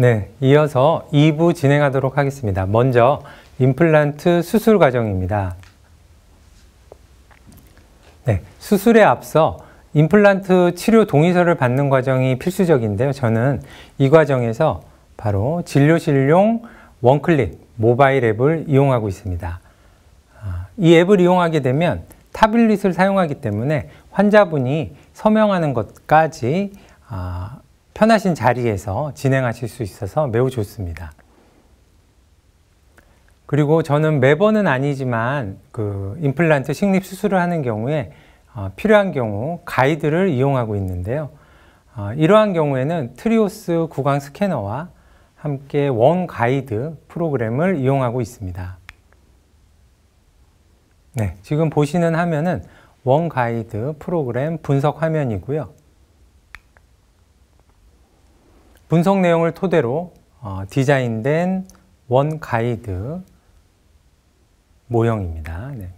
네, 이어서 2부 진행하도록 하겠습니다. 먼저 임플란트 수술 과정입니다. 네, 수술에 앞서 임플란트 치료 동의서를 받는 과정이 필수적인데요. 저는 이 과정에서 바로 진료실용 원클릭 모바일 앱을 이용하고 있습니다. 아, 이 앱을 이용하게 되면 타블릿을 사용하기 때문에 환자분이 서명하는 것까지 아, 편하신 자리에서 진행하실 수 있어서 매우 좋습니다. 그리고 저는 매번은 아니지만 그 임플란트 식립 수술을 하는 경우에 어, 필요한 경우 가이드를 이용하고 있는데요. 어, 이러한 경우에는 트리오스 구강 스캐너와 함께 원 가이드 프로그램을 이용하고 있습니다. 네, 지금 보시는 화면은 원 가이드 프로그램 분석 화면이고요. 분석 내용을 토대로 어, 디자인된 원 가이드 모형입니다. 네.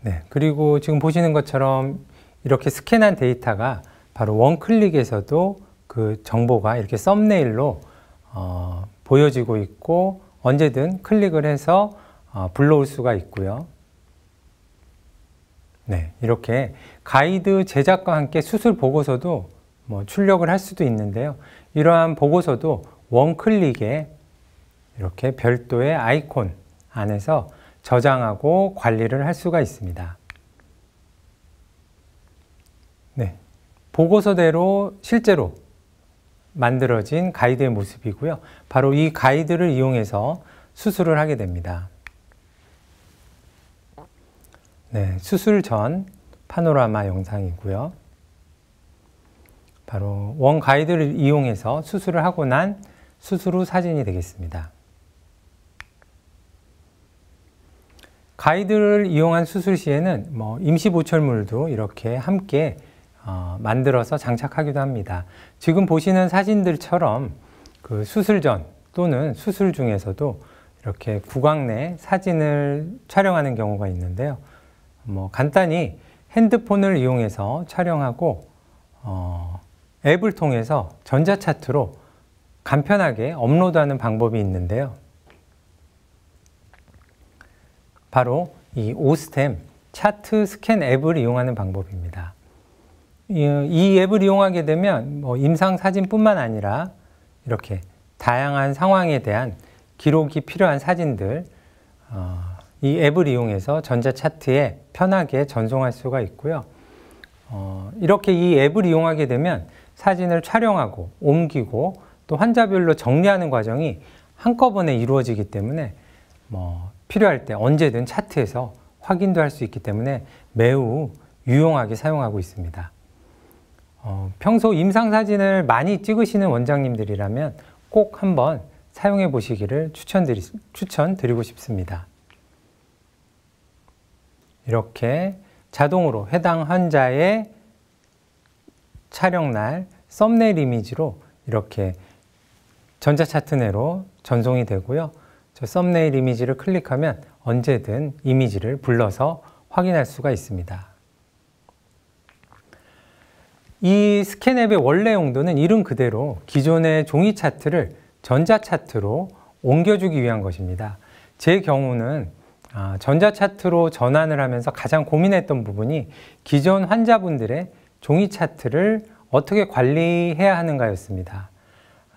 네. 그리고 지금 보시는 것처럼 이렇게 스캔한 데이터가 바로 원 클릭에서도 그 정보가 이렇게 썸네일로 어, 보여지고 있고 언제든 클릭을 해서 어, 불러올 수가 있고요. 네, 이렇게 가이드 제작과 함께 수술 보고서도 뭐 출력을 할 수도 있는데요. 이러한 보고서도 원클릭에 이렇게 별도의 아이콘 안에서 저장하고 관리를 할 수가 있습니다. 네, 보고서대로 실제로 만들어진 가이드의 모습이고요. 바로 이 가이드를 이용해서 수술을 하게 됩니다. 네, 수술 전 파노라마 영상이고요. 바로 원 가이드를 이용해서 수술을 하고 난 수술 후 사진이 되겠습니다. 가이드를 이용한 수술 시에는 뭐 임시 보철물도 이렇게 함께 어, 만들어서 장착하기도 합니다. 지금 보시는 사진들처럼 그 수술 전 또는 수술 중에서도 이렇게 구강 내 사진을 촬영하는 경우가 있는데요. 뭐 간단히 핸드폰을 이용해서 촬영하고 어, 앱을 통해서 전자차트로 간편하게 업로드하는 방법이 있는데요. 바로 이 오스템 차트 스캔 앱을 이용하는 방법입니다. 이 앱을 이용하게 되면 뭐 임상 사진뿐만 아니라 이렇게 다양한 상황에 대한 기록이 필요한 사진들 어, 이 앱을 이용해서 전자차트에 편하게 전송할 수가 있고요. 어, 이렇게 이 앱을 이용하게 되면 사진을 촬영하고 옮기고 또 환자별로 정리하는 과정이 한꺼번에 이루어지기 때문에 뭐 필요할 때 언제든 차트에서 확인도 할 수 있기 때문에 매우 유용하게 사용하고 있습니다. 어, 평소 임상사진을 많이 찍으시는 원장님들이라면 꼭 한번 사용해 보시기를 추천드리, 추천드리고 싶습니다. 이렇게 자동으로 해당 환자의 촬영날 썸네일 이미지로 이렇게 전자차트 내로 전송이 되고요. 저 썸네일 이미지를 클릭하면 언제든 이미지를 불러서 확인할 수가 있습니다. 이 스캔앱의 원래 용도는 이름 그대로 기존의 종이 차트를 전자 차트로 옮겨주기 위한 것입니다. 제 경우는 아, 전자 차트로 전환을 하면서 가장 고민했던 부분이 기존 환자분들의 종이 차트를 어떻게 관리해야 하는가였습니다.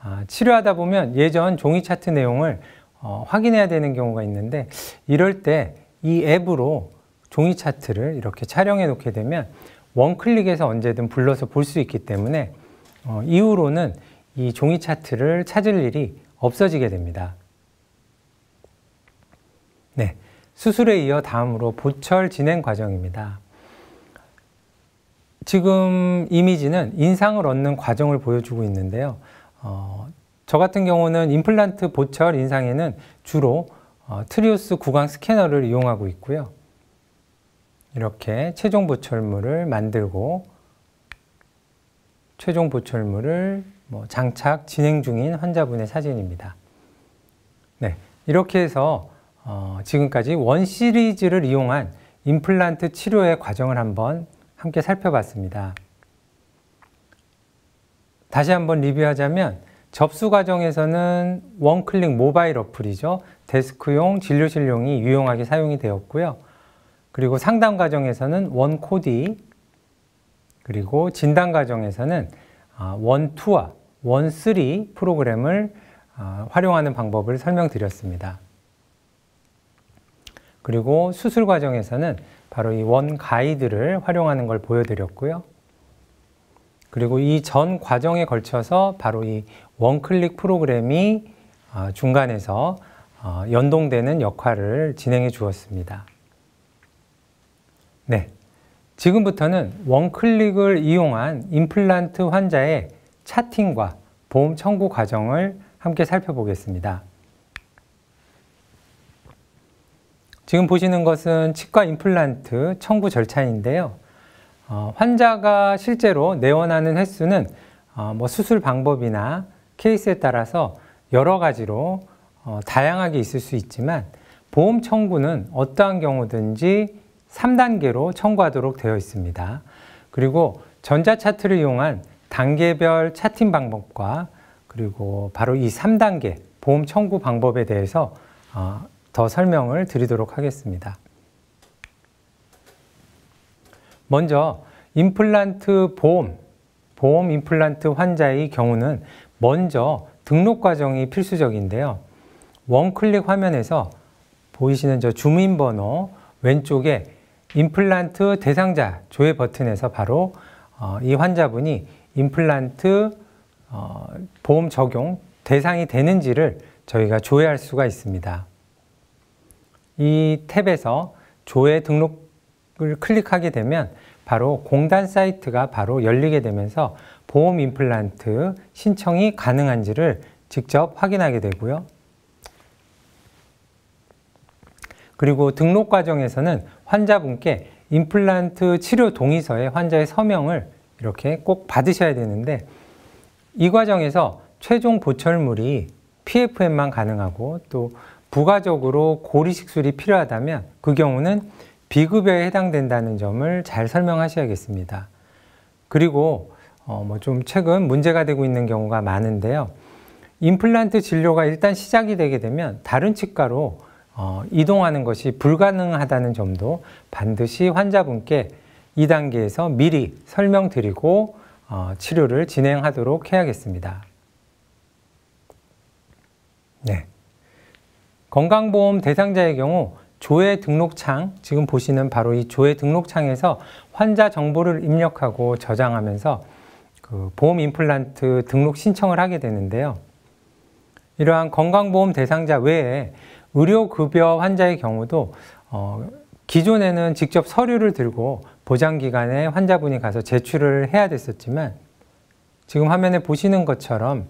아, 치료하다 보면 예전 종이 차트 내용을 어, 확인해야 되는 경우가 있는데 이럴 때 이 앱으로 종이 차트를 이렇게 촬영해 놓게 되면 원클릭에서 언제든 불러서 볼 수 있기 때문에 어, 이후로는 이 종이 차트를 찾을 일이 없어지게 됩니다. 네, 수술에 이어 다음으로 보철 진행 과정입니다. 지금 이미지는 인상을 얻는 과정을 보여주고 있는데요. 어, 저 같은 경우는 임플란트 보철 인상에는 주로 어, 트리오스 구강 스캐너를 이용하고 있고요. 이렇게 최종 보철물을 만들고 최종 보철물을 뭐 장착 진행 중인 환자분의 사진입니다. 네, 이렇게 해서 어, 지금까지 원 시리즈를 이용한 임플란트 치료의 과정을 한번 함께 살펴봤습니다. 다시 한번 리뷰하자면 접수 과정에서는 원클릭 모바일 어플이죠. 데스크용, 진료실용이 유용하게 사용이 되었고요. 그리고 상담 과정에서는 원코디, 그리고 진단 과정에서는 아, 원투와 원쓰리 프로그램을 아, 활용하는 방법을 설명드렸습니다. 그리고 수술 과정에서는 바로 이 원 가이드를 활용하는 걸 보여드렸고요. 그리고 이 전 과정에 걸쳐서 바로 이 원클릭 프로그램이 아, 중간에서 어, 연동되는 역할을 진행해 주었습니다. 네. 지금부터는 원클릭을 이용한 임플란트 환자의 차팅과 보험 청구 과정을 함께 살펴보겠습니다. 지금 보시는 것은 치과 임플란트 청구 절차인데요. 어, 환자가 실제로 내원하는 횟수는 어, 뭐 수술 방법이나 케이스에 따라서 여러 가지로 어, 다양하게 있을 수 있지만 보험 청구는 어떠한 경우든지 3단계로 청구하도록 되어 있습니다. 그리고 전자차트를 이용한 단계별 차팅 방법과 그리고 바로 이 3단계 보험 청구 방법에 대해서 어, 더 설명을 드리도록 하겠습니다. 먼저 임플란트 보험, 보험 임플란트 환자의 경우는 먼저 등록 과정이 필수적인데요. 원클릭 화면에서 보이시는 저 주민번호 왼쪽에 임플란트 대상자 조회 버튼에서 바로 어, 이 환자분이 임플란트 어, 보험 적용 대상이 되는지를 저희가 조회할 수가 있습니다. 이 탭에서 조회 등록을 클릭하게 되면 바로 공단 사이트가 바로 열리게 되면서 보험 임플란트 신청이 가능한지를 직접 확인하게 되고요. 그리고 등록 과정에서는 환자분께 임플란트 치료 동의서에 환자의 서명을 이렇게 꼭 받으셔야 되는데 이 과정에서 최종 보철물이 PFM만 가능하고 또 부가적으로 고리식술이 필요하다면 그 경우는 비급여에 해당된다는 점을 잘 설명하셔야겠습니다. 그리고 어뭐좀 최근 문제가 되고 있는 경우가 많은데요. 임플란트 진료가 일단 시작이 되게 되면 다른 치과로 어 이동하는 것이 불가능하다는 점도 반드시 환자분께 2단계에서 미리 설명드리고 어 치료를 진행하도록 해야겠습니다. 네. 건강보험 대상자의 경우 조회 등록창, 지금 보시는 바로 이 조회 등록창에서 환자 정보를 입력하고 저장하면서 그 보험 임플란트 등록 신청을 하게 되는데요. 이러한 건강보험 대상자 외에 의료급여 환자의 경우도 어, 기존에는 직접 서류를 들고 보장기관에 환자분이 가서 제출을 해야 됐었지만 지금 화면에 보시는 것처럼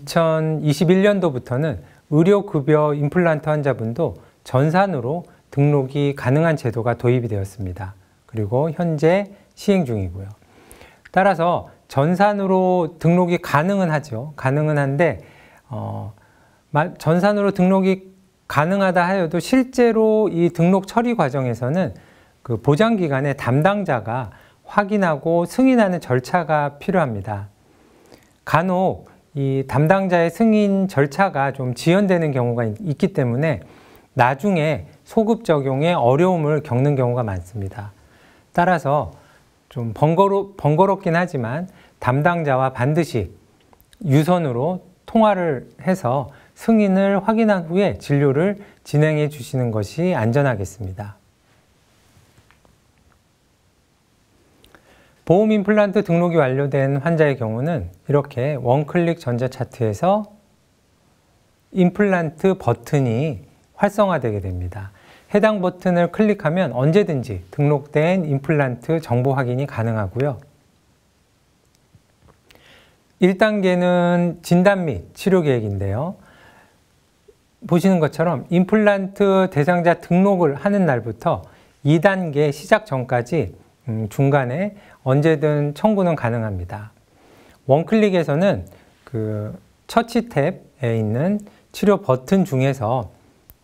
2021년도부터는 의료급여 임플란트 환자분도 전산으로 등록이 가능한 제도가 도입이 되었습니다. 그리고 현재 시행 중이고요. 따라서 전산으로 등록이 가능은 하죠. 가능은 한데 어, 전산으로 등록이 가능하다 하여도 실제로 이 등록 처리 과정에서는 그 보장기관의 담당자가 확인하고 승인하는 절차가 필요합니다. 간혹 이 담당자의 승인 절차가 좀 지연되는 경우가 있기 때문에 나중에 소급 적용에 어려움을 겪는 경우가 많습니다. 따라서 좀 번거로, 번거롭긴 하지만 담당자와 반드시 유선으로 통화를 해서 승인을 확인한 후에 진료를 진행해 주시는 것이 안전하겠습니다. 보험 임플란트 등록이 완료된 환자의 경우는 이렇게 원클릭 전자 차트에서 임플란트 버튼이 활성화되게 됩니다. 해당 버튼을 클릭하면 언제든지 등록된 임플란트 정보 확인이 가능하고요. 1단계는 진단 및 치료 계획인데요. 보시는 것처럼 임플란트 대상자 등록을 하는 날부터 2단계 시작 전까지 음, 중간에 언제든 청구는 가능합니다. 원클릭에서는 그 처치 탭에 있는 치료 버튼 중에서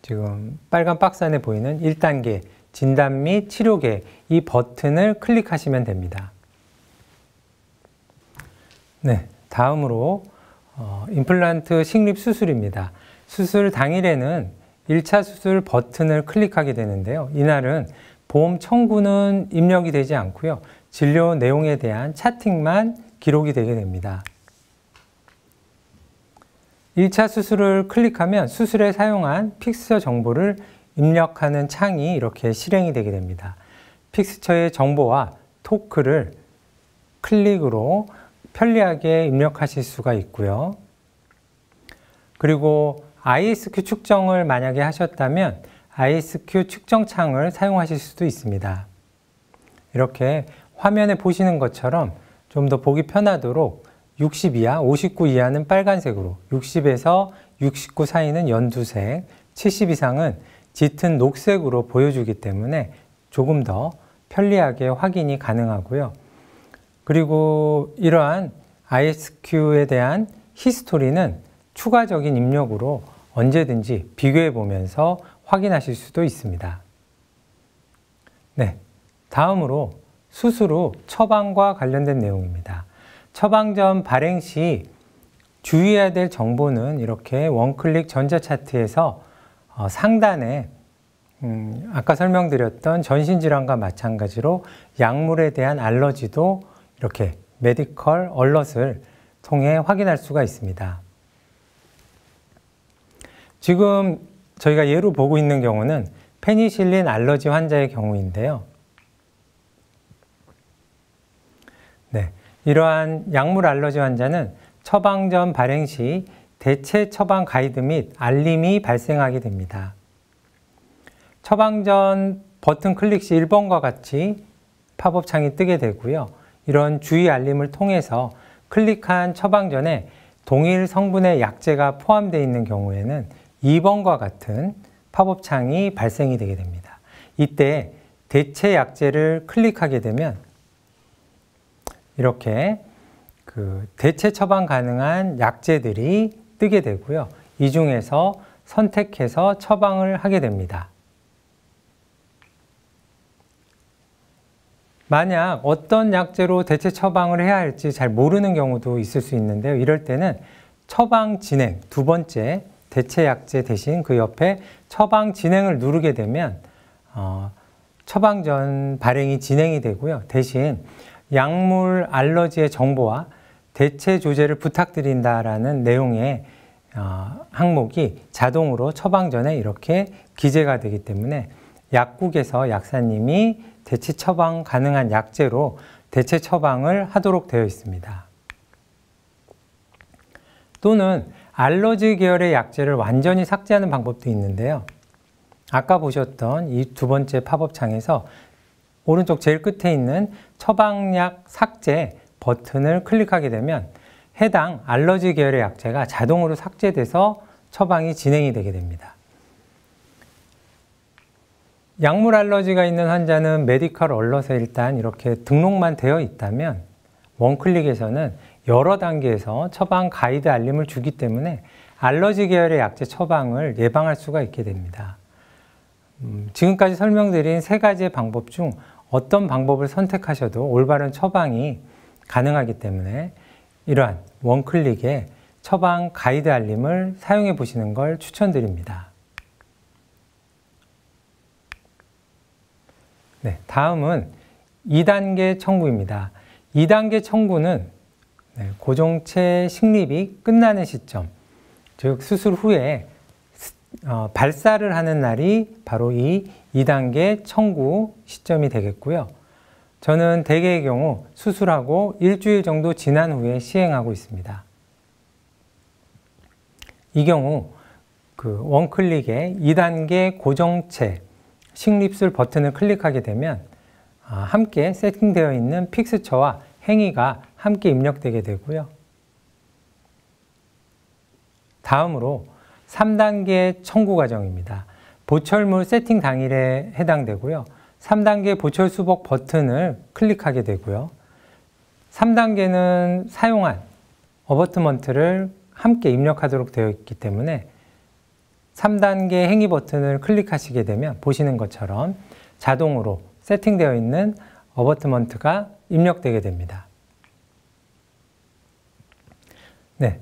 지금 빨간 박스 안에 보이는 1단계 진단 및 치료계 이 버튼을 클릭하시면 됩니다. 네, 다음으로 어, 임플란트 식립 수술입니다. 수술 당일에는 1차 수술 버튼을 클릭하게 되는데요. 이날은 보험 청구는 입력이 되지 않고요. 진료 내용에 대한 차팅만 기록이 되게 됩니다. 1차 수술을 클릭하면 수술에 사용한 픽스처 정보를 입력하는 창이 이렇게 실행이 되게 됩니다. 픽스처의 정보와 토크를 클릭으로 편리하게 입력하실 수가 있고요. 그리고 ISQ 측정을 만약에 하셨다면 ISQ 측정 창을 사용하실 수도 있습니다. 이렇게 화면에 보시는 것처럼 좀 더 보기 편하도록 60 이하, 59 이하는 빨간색으로, 60에서 69 사이는 연두색, 70 이상은 짙은 녹색으로 보여주기 때문에 조금 더 편리하게 확인이 가능하고요. 그리고 이러한 ISQ에 대한 히스토리는 추가적인 입력으로 언제든지 비교해 보면서 확인하실 수도 있습니다. 네, 다음으로 수술후 처방과 관련된 내용입니다. 처방전 발행 시 주의해야 될 정보는 이렇게 원클릭 전자차트에서 어, 상단에 음, 아까 설명드렸던 전신질환과 마찬가지로 약물에 대한 알러지도 이렇게 메디컬 얼럿을 통해 확인할 수가 있습니다. 지금 저희가 예로 보고 있는 경우는 페니실린 알러지 환자의 경우인데요. 이러한 약물 알러지 환자는 처방 전 발행 시 대체 처방 가이드 및 알림이 발생하게 됩니다. 처방 전 버튼 클릭 시 1번과 같이 팝업 창이 뜨게 되고요. 이런 주의 알림을 통해서 클릭한 처방 전에 동일 성분의 약재가 포함되어 있는 경우에는 2번과 같은 팝업 창이 발생이 되게 됩니다. 이때 대체 약재를 클릭하게 되면 이렇게 그 대체 처방 가능한 약제들이 뜨게 되고요. 이 중에서 선택해서 처방을 하게 됩니다. 만약 어떤 약제로 대체 처방을 해야 할지 잘 모르는 경우도 있을 수 있는데요. 이럴 때는 처방 진행 두 번째 대체 약제 대신 그 옆에 처방 진행을 누르게 되면 어, 처방전 발행이 진행이 되고요. 대신 약물 알러지의 정보와 대체 조제를 부탁드린다라는 내용의 어, 항목이 자동으로 처방 전에 이렇게 기재가 되기 때문에 약국에서 약사님이 대체 처방 가능한 약제로 대체 처방을 하도록 되어 있습니다. 또는 알러지 계열의 약제를 완전히 삭제하는 방법도 있는데요. 아까 보셨던 이 두 번째 팝업 창에서 오른쪽 제일 끝에 있는 처방약 삭제 버튼을 클릭하게 되면 해당 알러지 계열의 약재가 자동으로 삭제돼서 처방이 진행이 되게 됩니다. 약물 알러지가 있는 환자는 메디컬 얼럿에 일단 이렇게 등록만 되어 있다면 원클릭에서는 여러 단계에서 처방 가이드 알림을 주기 때문에 알러지 계열의 약제 처방을 예방할 수가 있게 됩니다. 음, 지금까지 설명드린 세 가지의 방법 중 어떤 방법을 선택하셔도 올바른 처방이 가능하기 때문에 이러한 원클릭의 처방 가이드 알림을 사용해 보시는 걸 추천드립니다. 네, 다음은 2단계 청구입니다. 2단계 청구는 네, 고정체 식립이 끝나는 시점, 즉 수술 후에 어, 발사를 하는 날이 바로 이 2단계 청구 시점이 되겠고요. 저는 대개의 경우 수술하고 일주일 정도 지난 후에 시행하고 있습니다. 이 경우 그 원클릭에 2단계 고정체 식립술 버튼을 클릭하게 되면 아, 함께 세팅되어 있는 픽스처와 행위가 함께 입력되게 되고요. 다음으로 3단계 청구 과정입니다. 보철물 세팅 당일에 해당되고요. 3단계 보철 수복 버튼을 클릭하게 되고요. 3단계는 사용한 어버트먼트를 함께 입력하도록 되어 있기 때문에 3단계 행위 버튼을 클릭하시게 되면 보시는 것처럼 자동으로 세팅되어 있는 어버트먼트가 입력되게 됩니다. 네.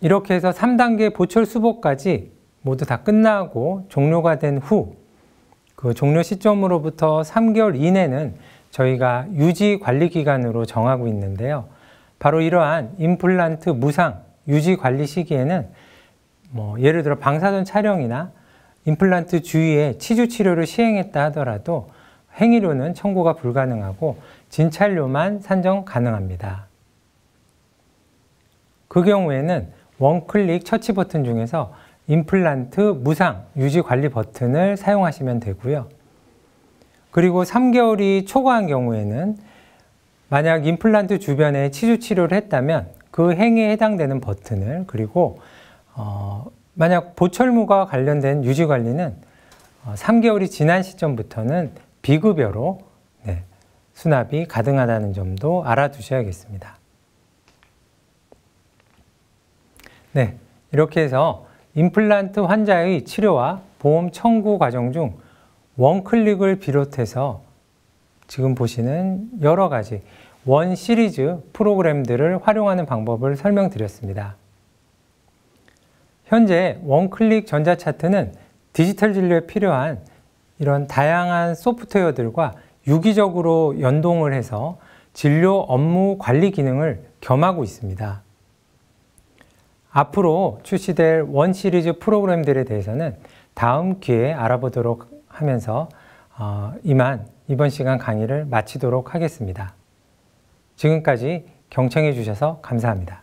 이렇게 해서 3단계 보철 수복까지 모두 다 끝나고 종료가 된 후 그 종료 시점으로부터 3개월 이내는 저희가 유지 관리 기간으로 정하고 있는데요. 바로 이러한 임플란트 무상 유지 관리 시기에는 뭐 예를 들어 방사선 촬영이나 임플란트 주위에 치주 치료를 시행했다 하더라도 행위료는 청구가 불가능하고 진찰료만 산정 가능합니다. 그 경우에는 원클릭 처치 버튼 중에서 임플란트 무상 유지 관리 버튼을 사용하시면 되고요. 그리고 3개월이 초과한 경우에는 만약 임플란트 주변에 치주 치료를 했다면 그 행에 해당되는 버튼을 그리고 어, 만약 보철무과 관련된 유지 관리는 3개월이 어, 지난 시점부터는 비급여로 네, 수납이 가능하다는 점도 알아두셔야겠습니다. 네, 이렇게 해서 임플란트 환자의 치료와 보험 청구 과정 중 원클릭을 비롯해서 지금 보시는 여러 가지 원 시리즈 프로그램들을 활용하는 방법을 설명드렸습니다. 현재 원클릭 전자차트는 디지털 진료에 필요한 이런 다양한 소프트웨어들과 유기적으로 연동을 해서 진료 업무 관리 기능을 겸하고 있습니다. 앞으로 출시될 원 시리즈 프로그램들에 대해서는 다음 기회에 알아보도록 하면서 어, 이만 이번 시간 강의를 마치도록 하겠습니다. 지금까지 경청해 주셔서 감사합니다.